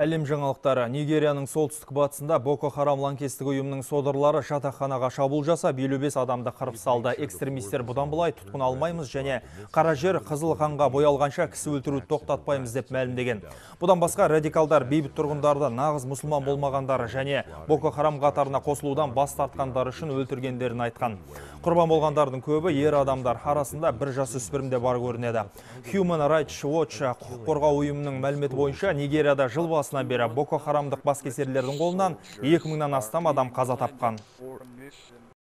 Әлем жаңалықтары Нигерияның солтүстік батысында Боко Харам лаңкестік ұйымның содырлары жатақханаға шабуыл жасап, 55 адамды қырып салды. Экстремистер бұдан былай тұтқын алмаймыз және қара жер қызыл қанға боялғанша кісі өлтіруді тоқтатпаймыз деп мәлімдеген. Бұдан басқа радикалдар бейбіт тұрғындарды нағыз мұсылман болмағандары және Боко Харам қатарына қосылудан бас тартқандары үшін өлтіргендерін айтқан. Құрбан болғандардың көбі ер адамдар арасында бір жас де бар көрінеді. Human Rights Watch құқық қорғау ұйымының мәліметі бойынша Нигерияда жыл басы басына бері боко харамдық баскесерлердің қолынан екі нан астам адам қаза тапқан